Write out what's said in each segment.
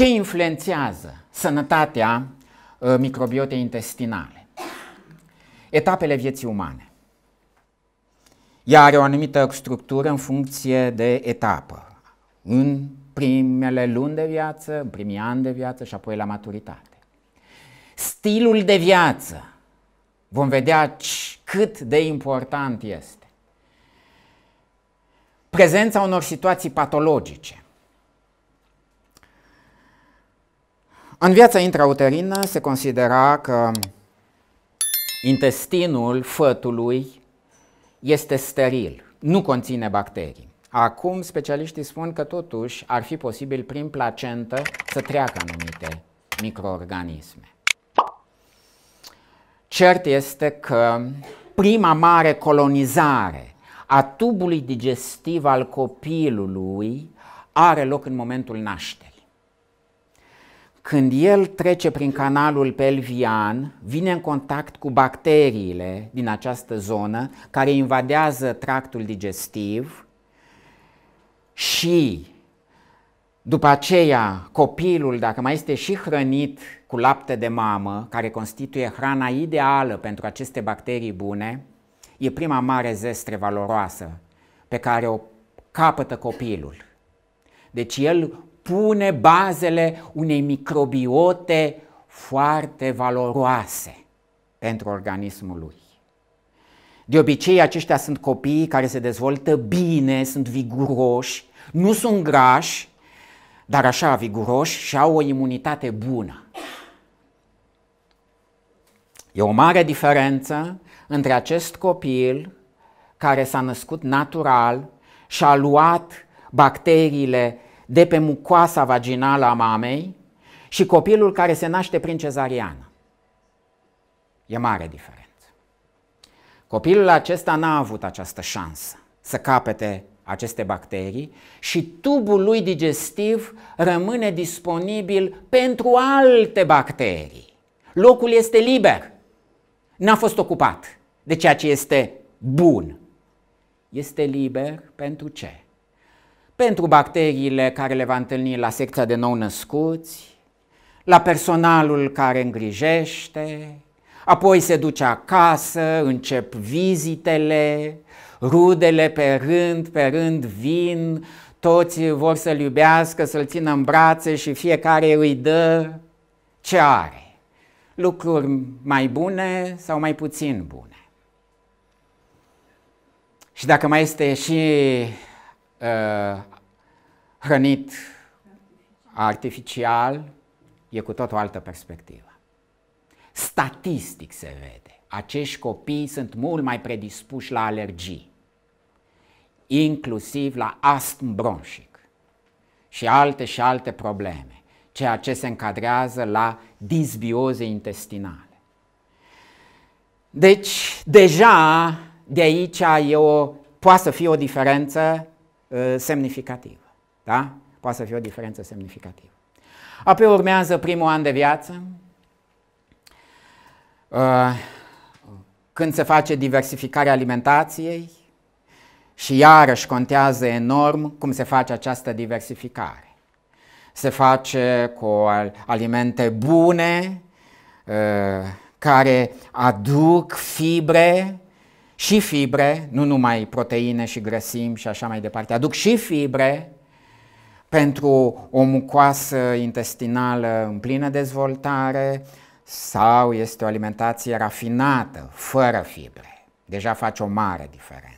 Ce influențează sănătatea uh, microbiotei intestinale? Etapele vieții umane. Ea are o anumită structură în funcție de etapă. În primele luni de viață, în primii ani de viață și apoi la maturitate. Stilul de viață. Vom vedea cât de important este. Prezența unor situații patologice În viața intrauterină se considera că intestinul fătului este steril, nu conține bacterii. Acum specialiștii spun că totuși ar fi posibil prin placentă să treacă anumite microorganisme. Cert este că prima mare colonizare a tubului digestiv al copilului are loc în momentul nașterii. Când el trece prin canalul pelvian, vine în contact cu bacteriile din această zonă care invadează tractul digestiv și după aceea, copilul, dacă mai este și hrănit cu lapte de mamă, care constituie hrana ideală pentru aceste bacterii bune, e prima mare zestre valoroasă pe care o capătă copilul. Deci el pune bazele unei microbiote foarte valoroase pentru organismul lui. De obicei, aceștia sunt copii care se dezvoltă bine, sunt viguroși, nu sunt grași, dar așa viguroși și au o imunitate bună. E o mare diferență între acest copil care s-a născut natural și a luat bacteriile de pe mucoasa vaginală a mamei și copilul care se naște prin cezariană. E mare diferență. Copilul acesta n-a avut această șansă să capete aceste bacterii și tubul lui digestiv rămâne disponibil pentru alte bacterii. Locul este liber, n-a fost ocupat de ceea ce este bun. Este liber pentru ce? pentru bacteriile care le va întâlni la secția de nou-născuți, la personalul care îngrijește, apoi se duce acasă, încep vizitele, rudele pe rând, pe rând vin, toți vor să-l iubească, să-l țină în brațe și fiecare îi dă ce are. Lucruri mai bune sau mai puțin bune. Și dacă mai este și uh, hrănit artificial, e cu tot o altă perspectivă. Statistic se vede. Acești copii sunt mult mai predispuși la alergii, inclusiv la astm bronșic și alte și alte probleme, ceea ce se încadrează la disbioze intestinale. Deci, deja de aici e o, poate să fie o diferență Uh, semnificativă. Da? Poate să fie o diferență semnificativă. Apoi urmează primul an de viață, uh, când se face diversificarea alimentației și iarăși contează enorm cum se face această diversificare. Se face cu alimente bune, uh, care aduc fibre, și fibre, nu numai proteine și grăsimi și așa mai departe, aduc și fibre pentru o mucoasă intestinală în plină dezvoltare sau este o alimentație rafinată, fără fibre. Deja face o mare diferență.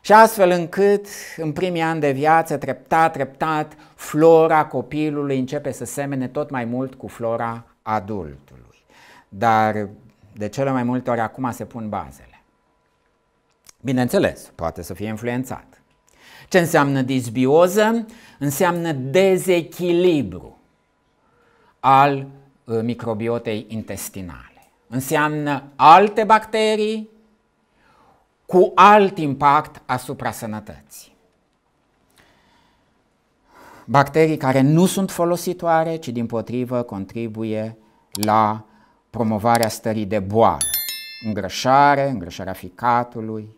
Și astfel încât, în primii ani de viață, treptat, treptat, flora copilului începe să semene tot mai mult cu flora adultului. Dar de cele mai multe ori acum se pun bazele. Bineînțeles, poate să fie influențat. Ce înseamnă disbioză? Înseamnă dezechilibru al uh, microbiotei intestinale. Înseamnă alte bacterii cu alt impact asupra sănătății. Bacterii care nu sunt folositoare, ci din potrivă contribuie la promovarea stării de boală, îngrășare, îngrășarea ficatului,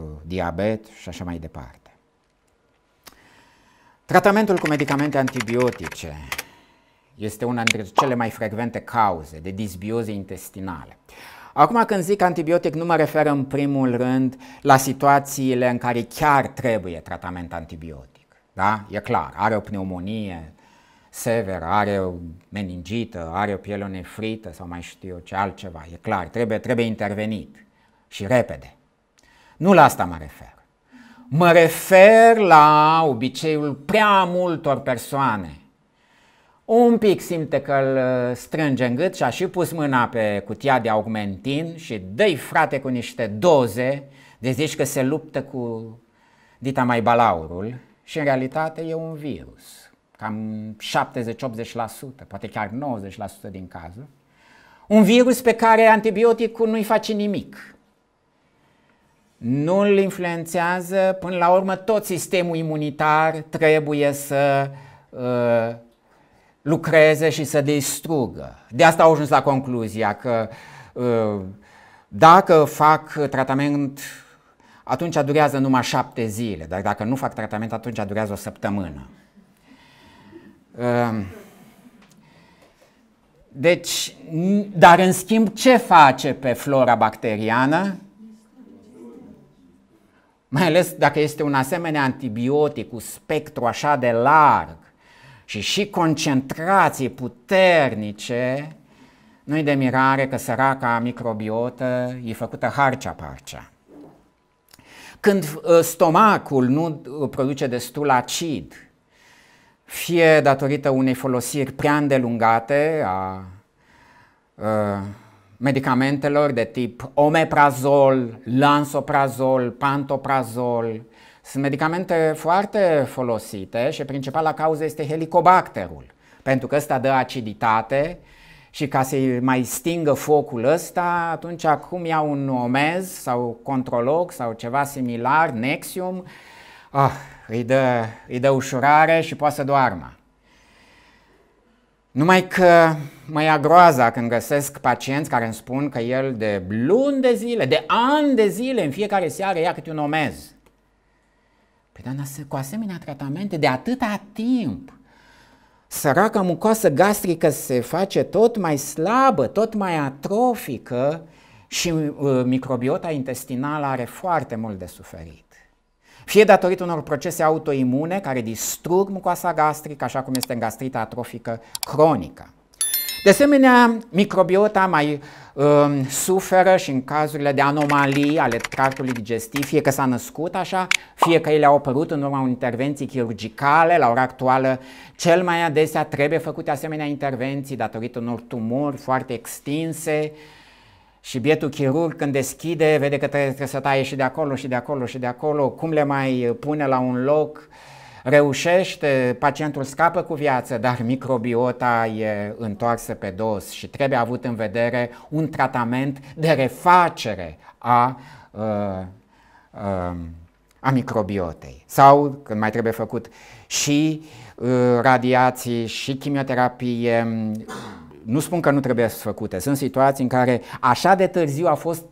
Uh, diabet și așa mai departe. Tratamentul cu medicamente antibiotice este una dintre cele mai frecvente cauze de disbioze intestinale. Acum când zic antibiotic nu mă refer în primul rând la situațiile în care chiar trebuie tratament antibiotic. Da? E clar, are o pneumonie severă, are o meningită, are o piele nefrită sau mai știu eu ce altceva. E clar, trebuie, trebuie intervenit și repede. Nu la asta mă refer. Mă refer la obiceiul prea multor persoane. Un pic simte că îl uh, strânge în gât și a și pus mâna pe cutia de augmentin și dă frate cu niște doze de zici că se luptă cu dita mai balaurul și în realitate e un virus. Cam 70-80%, poate chiar 90% din cazuri. Un virus pe care antibioticul nu-i face nimic nu îl influențează, până la urmă tot sistemul imunitar trebuie să uh, lucreze și să distrugă. De asta au ajuns la concluzia că uh, dacă fac tratament atunci durează numai șapte zile, dar dacă nu fac tratament atunci durează o săptămână. Uh, deci, dar în schimb ce face pe flora bacteriană? mai ales dacă este un asemenea antibiotic cu spectru așa de larg și și concentrații puternice, nu-i de mirare că săraca microbiotă e făcută harcea-parcea. Când uh, stomacul nu uh, produce destul acid, fie datorită unei folosiri prea îndelungate a, a uh, medicamentelor de tip omeprazol, lansoprazol, pantoprazol. Sunt medicamente foarte folosite și principala cauză este helicobacterul, pentru că ăsta dă aciditate și ca să-i mai stingă focul ăsta, atunci acum iau un omez sau controlog sau ceva similar, nexium, oh, îi, dă, îi dă ușurare și poate să doarmă. Numai că mă ia groaza când găsesc pacienți care îmi spun că el de luni de zile, de ani de zile, în fiecare seară ia câte un omez. Păi dar cu asemenea tratamente de atâta timp, săraca mucoasă gastrică se face tot mai slabă, tot mai atrofică și uh, microbiota intestinală are foarte mult de suferit. Fie datorită unor procese autoimune care distrug mucoasa gastrică, așa cum este în gastrita atrofică cronică. De asemenea, microbiota mai um, suferă și în cazurile de anomalii ale tractului digestiv, fie că s-a născut așa, fie că ele au apărut în urma unei intervenții chirurgicale. La ora actuală, cel mai adesea trebuie făcute asemenea intervenții datorită unor tumori foarte extinse, și bietul chirurg când deschide, vede că trebuie, trebuie să taie și de acolo și de acolo și de acolo, cum le mai pune la un loc, reușește, pacientul scapă cu viață, dar microbiota e întoarsă pe dos și trebuie avut în vedere un tratament de refacere a, a, uh, a, um, a microbiotei. Sau când mai trebuie făcut și uh, radiații, și chimioterapie, nu spun că nu trebuie să făcute, sunt situații în care așa de târziu a fost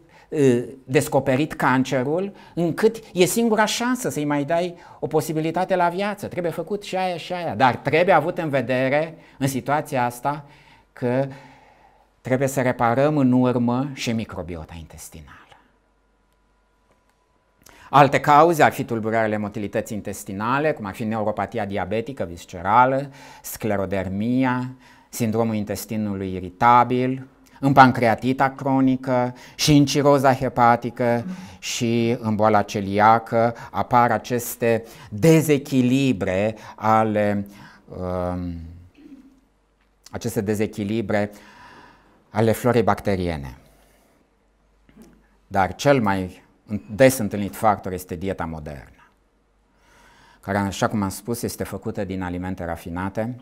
descoperit cancerul, încât e singura șansă să-i mai dai o posibilitate la viață. Trebuie făcut și aia și aia, dar trebuie avut în vedere în situația asta că trebuie să reparăm în urmă și microbiota intestinală. Alte cauze ar fi tulburările motilității intestinale, cum ar fi neuropatia diabetică viscerală, sclerodermia, sindromul intestinului iritabil, în pancreatita cronică și în ciroza hepatică și în boala celiacă apar aceste dezechilibre ale um, aceste dezechilibre ale florei bacteriene. Dar cel mai des întâlnit factor este dieta modernă, care, așa cum am spus, este făcută din alimente rafinate,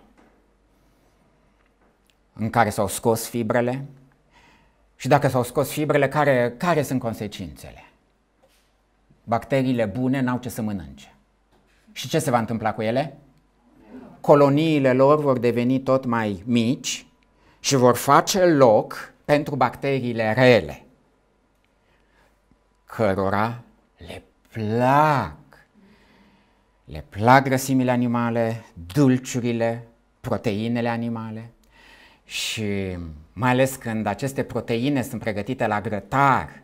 în care s-au scos fibrele și dacă s-au scos fibrele, care, care sunt consecințele? Bacteriile bune n-au ce să mănânce. Și ce se va întâmpla cu ele? Coloniile lor vor deveni tot mai mici și vor face loc pentru bacteriile rele, cărora le plac. Le plac grăsimile animale, dulciurile, proteinele animale și mai ales când aceste proteine sunt pregătite la grătar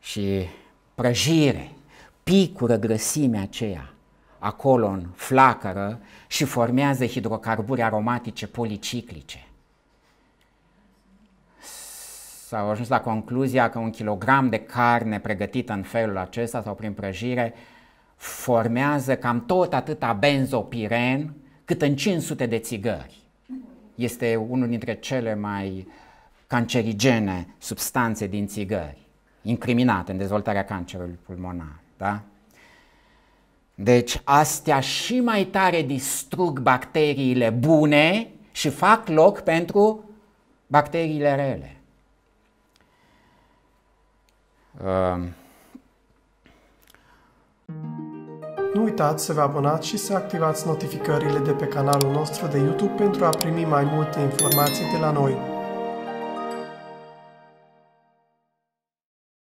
și prăjire, picură grăsimea aceea acolo în flacără și formează hidrocarburi aromatice policiclice. S-au ajuns la concluzia că un kilogram de carne pregătită în felul acesta sau prin prăjire formează cam tot atâta benzopiren cât în 500 de țigări este unul dintre cele mai cancerigene substanțe din țigări, incriminate în dezvoltarea cancerului pulmonar. Da? Deci astea și mai tare distrug bacteriile bune și fac loc pentru bacteriile rele. Uh, Nu uitați să vă abonați și să activați notificările de pe canalul nostru de YouTube pentru a primi mai multe informații de la noi.